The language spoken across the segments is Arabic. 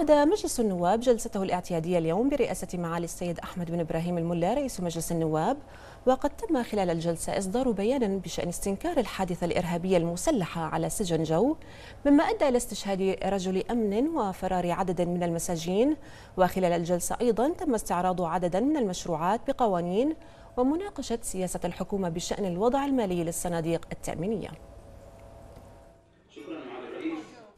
عقد مجلس النواب جلسته الاعتيادية اليوم برئاسة معالي السيد أحمد بن إبراهيم الملا رئيس مجلس النواب وقد تم خلال الجلسة إصدار بيان بشأن استنكار الحادثة الإرهابية المسلحة على سجن جو مما أدى إلى استشهاد رجل أمن وفرار عدد من المساجين وخلال الجلسة أيضا تم استعراض عددا من المشروعات بقوانين ومناقشة سياسة الحكومة بشأن الوضع المالي للصناديق التأمينية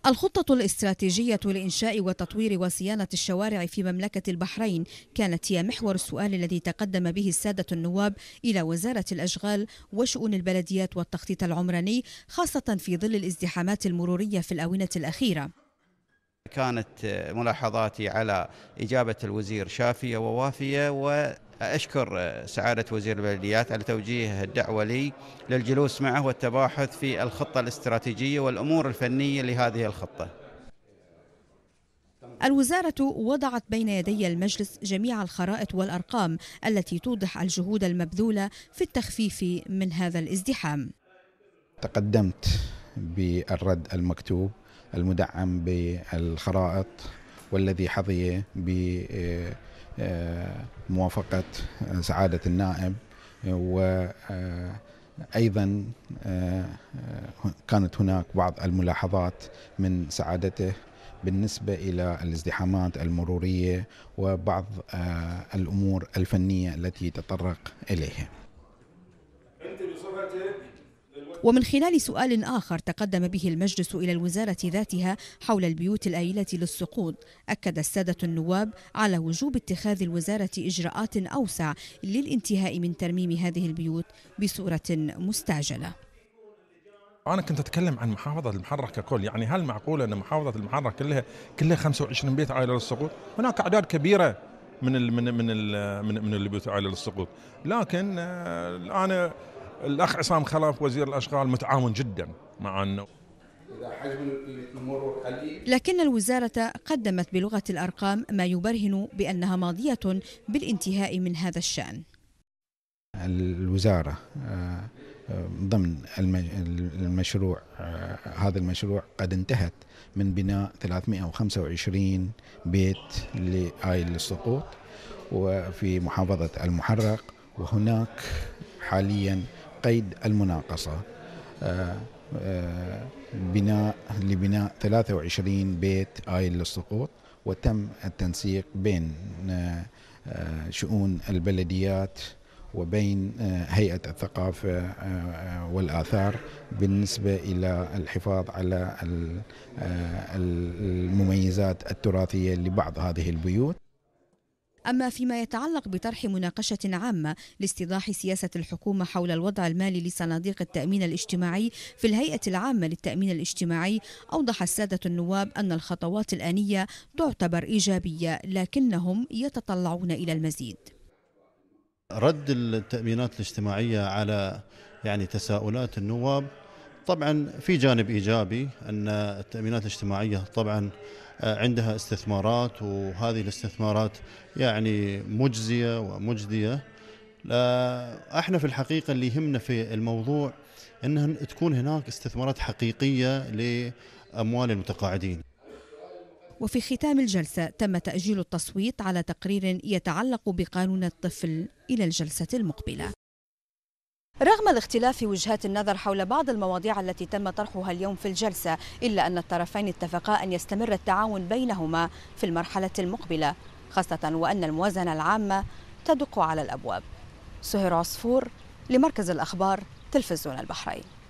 الخطة الاستراتيجية لإنشاء وتطوير وصيانة الشوارع في مملكة البحرين كانت هي محور السؤال الذي تقدم به السادة النواب إلى وزارة الأشغال وشؤون البلديات والتخطيط العمراني خاصة في ظل الازدحامات المرورية في الآونة الأخيرة كانت ملاحظاتي على إجابة الوزير شافية ووافية و أشكر سعادة وزير البلديات على توجيه الدعوة لي للجلوس معه والتباحث في الخطة الاستراتيجية والأمور الفنية لهذه الخطة الوزارة وضعت بين يدي المجلس جميع الخرائط والأرقام التي توضح الجهود المبذولة في التخفيف من هذا الازدحام تقدمت بالرد المكتوب المدعم بالخرائط والذي حظي بموافقة آه، آه، سعادة النائب و آه، ايضا كانت هناك بعض الملاحظات من سعادته بالنسبه الى الازدحامات المروريه وبعض الامور الفنيه التي تطرق اليها ومن خلال سؤال آخر تقدم به المجلس إلى الوزارة ذاتها حول البيوت الآيلة للسقوط أكد السادة النواب على وجوب اتخاذ الوزارة إجراءات أوسع للانتهاء من ترميم هذه البيوت بصورة مستعجلة انا كنت اتكلم عن محافظه المحرة ككل يعني هل معقوله ان محافظه المحرة كلها كلها 25 بيت عائله للسقوط هناك اعداد كبيره من الـ من الـ من الـ من, البيوت عائله للسقوط لكن انا الاخ عصام خلف وزير الاشغال متعاون جدا مع انه لكن الوزارة قدمت بلغة الأرقام ما يبرهن بأنها ماضية بالانتهاء من هذا الشأن الوزارة آه، ضمن المشروع آه، هذا المشروع قد انتهت من بناء 325 بيت لآيل السقوط وفي محافظة المحرق وهناك حاليا قيد المناقصة آه، آه، بناء لبناء 23 بيت آيل للسقوط وتم التنسيق بين آه، شؤون البلديات وبين هيئة الثقافة والآثار بالنسبة إلى الحفاظ على المميزات التراثية لبعض هذه البيوت أما فيما يتعلق بطرح مناقشة عامة لاستيضاح سياسة الحكومة حول الوضع المالي لصناديق التأمين الاجتماعي في الهيئة العامة للتأمين الاجتماعي أوضح السادة النواب أن الخطوات الآنية تعتبر إيجابية لكنهم يتطلعون إلى المزيد رد التأمينات الاجتماعية على يعني تساؤلات النواب طبعا في جانب ايجابي ان التامينات الاجتماعيه طبعا آه، عندها استثمارات وهذه الاستثمارات يعني مجزيه ومجديه احنا في الحقيقه اللي يهمنا في الموضوع ان تكون هناك استثمارات حقيقيه لاموال المتقاعدين وفي ختام الجلسة تم تأجيل التصويت على تقرير يتعلق بقانون الطفل إلى الجلسة المقبلة رغم الاختلاف في وجهات النظر حول بعض المواضيع التي تم طرحها اليوم في الجلسة إلا أن الطرفين اتفقا أن يستمر التعاون بينهما في المرحلة المقبلة خاصة وأن الموازنة العامة تدق على الأبواب سهير عصفور لمركز الأخبار تلفزيون البحرين